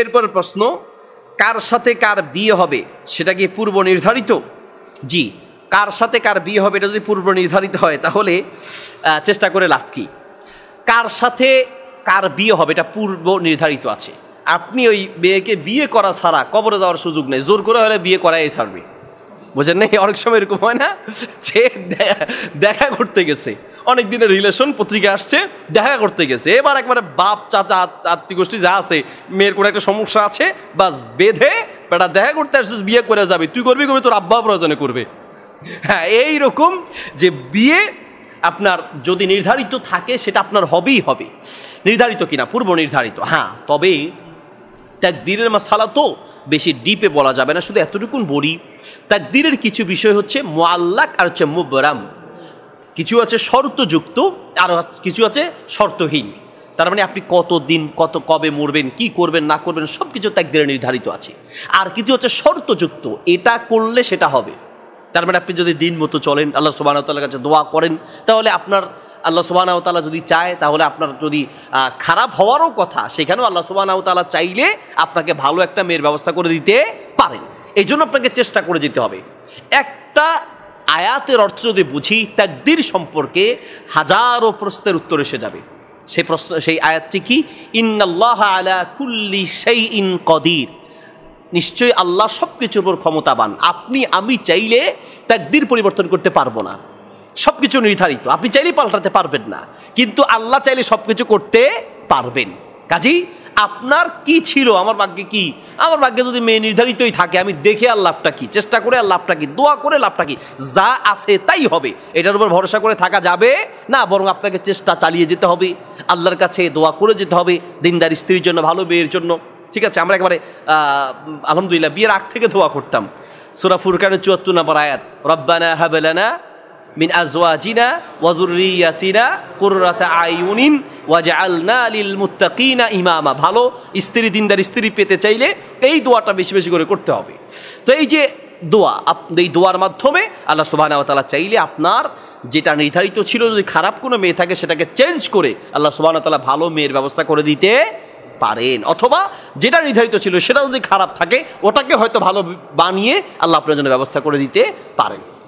এরপর প্রশ্ন কার সাথে কার বিয়ে হবে সেটা কি পূর্ব নির্ধারিত জি কার সাথে কার বিয়ে হবে এটা যদি পূর্ব নির্ধারিত হয় তাহলে চেষ্টা করে লাভ কী কার সাথে কার বিয়ে হবে এটা পূর্ব নির্ধারিত আছে আপনি ওই মেয়েকে বিয়ে করা ছাড়া কবরে যাওয়ার সুযোগ নেই জোর করে হলে বিয়ে করাই ছাড়বে বোঝেন না অনেক সময় এরকম হয় না সে দেখা করতে গেছে অনেক দিনের রিলেশন পত্রিকা আসছে দেখা করতে গেছে এবার একবারে বাপ চাচা আত্মীগোষ্ঠী যা আছে মেয়ের কোনো একটা সমস্যা আছে বাস বেঁধে বেটা দেখা করতে আসছিস বিয়ে করে যাবে তুই করবি করবি তোর আব্বা প্রয়োজনে করবে হ্যাঁ এই রকম যে বিয়ে আপনার যদি নির্ধারিত থাকে সেটা আপনার হবেই হবে নির্ধারিত কিনা পূর্ব নির্ধারিত হ্যাঁ তবে দিনের মশালা তো বেশি ডিপে বলা যাবে না শুধু এতটুকুন বলি দিনের কিছু বিষয় হচ্ছে মোয়াল্লাক আর হচ্ছে মুবরাম কিছু আছে শর্তযুক্ত আর কিছু আছে শর্তহীন তার মানে আপনি কত দিন কত কবে মরবেন কি করবেন না করবেন সব কিছু ত্যাগদের নির্ধারিত আছে আর কিছু হচ্ছে শর্তযুক্ত এটা করলে সেটা হবে তার মানে আপনি যদি দিন মতো চলেন আল্লাহ সুবাহতাল্লার কাছে দোয়া করেন তাহলে আপনার আল্লাহ সুবাহতালা যদি চায় তাহলে আপনার যদি খারাপ হওয়ারও কথা সেখানেও আল্লাহ সুবাহতালা চাইলে আপনাকে ভালো একটা মেয়ের ব্যবস্থা করে দিতে পারেন এই জন্য আপনাকে চেষ্টা করে যেতে হবে একটা আয়াতের অর্থ যদি বুঝি তাকদির সম্পর্কে হাজারো প্রশ্নের উত্তর এসে যাবে সেই প্রশ্ন সেই আয়াতটি কি ইন্নাল্লাহ আলা কুল্লি সেই ইন কদির নিশ্চয়ই আল্লাহ সব কিছুর উপর ক্ষমতাবান আপনি আমি চাইলে তাকদির পরিবর্তন করতে পারবো না সব কিছু নির্ধারিত আপনি চাইলেই পাল্টাতে পারবেন না কিন্তু আল্লাহ চাইলে সব কিছু করতে পারবেন কাজী আপনার কি ছিল আমার ভাগ্যে কি আমার ভাগ্যে যদি মেয়ে নির্ধারিতই থাকে আমি দেখে আর লাভটা কি চেষ্টা করে আর লাভটা কি দোয়া করে লাভটা কি যা আছে তাই হবে এটার উপর ভরসা করে থাকা যাবে না বরং আপনাকে চেষ্টা চালিয়ে যেতে হবে আল্লাহর কাছে দোয়া করে যেতে হবে দিনদার স্ত্রীর জন্য ভালো মেয়ের জন্য ঠিক আছে আমরা একবারে আলহামদুলিল্লাহ বিয়ের আগ থেকে দোয়া করতাম সুরাফুরকানের চুয়াত্তর নম্বর আয়াত রব্বানা হাবেলানা মিন আজওয়াজিনা ওয়াজুরিয়াতিনা কুররাতা আইউনিন ওয়াজআলনা লিল মুত্তাকিনা ইমামা ভালো স্ত্রী দিনদার স্ত্রী পেতে চাইলে এই দোয়াটা বেশি বেশি করে করতে হবে তো এই যে দোয়া এই দোয়ার মাধ্যমে আল্লাহ তালা চাইলে আপনার যেটা নির্ধারিত ছিল যদি খারাপ কোনো মেয়ে থাকে সেটাকে চেঞ্জ করে আল্লাহ তালা ভালো মেয়ের ব্যবস্থা করে দিতে পারেন অথবা যেটা নির্ধারিত ছিল সেটা যদি খারাপ থাকে ওটাকে হয়তো ভালো বানিয়ে আল্লাহ আপনার জন্য ব্যবস্থা করে দিতে পারেন